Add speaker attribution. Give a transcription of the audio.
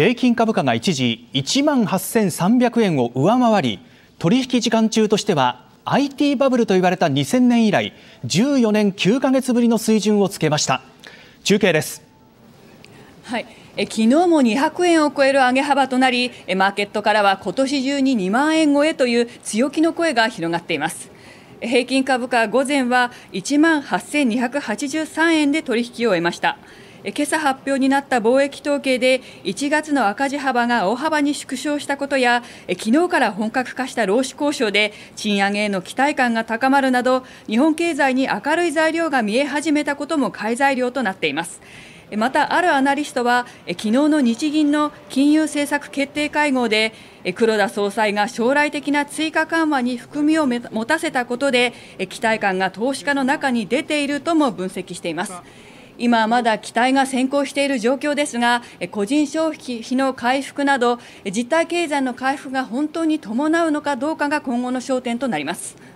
Speaker 1: 平均株価が一時1万8300円を上回り取引時間中としては IT バブルと言われた2000年以来14年9ヶ月ぶりの水準をつけました中継です
Speaker 2: はいえ昨日も200円を超える上げ幅となりマーケットからは今年中に2万円超えという強気の声が広がっています平均株価午前は1万8283円で取引を終えました今朝発表になった貿易統計で1月の赤字幅が大幅に縮小したことや昨日から本格化した労使交渉で賃上げへの期待感が高まるなど日本経済に明るい材料が見え始めたことも買い材料となっています。またあるアナリストは昨日の日銀の金融政策決定会合で黒田総裁が将来的な追加緩和に含みを持たせたことで期待感が投資家の中に出ているとも分析しています。今まだ期待が先行している状況ですが個人消費の回復など実体経済の回復が本当に伴うのかどうかが今後の焦点となります。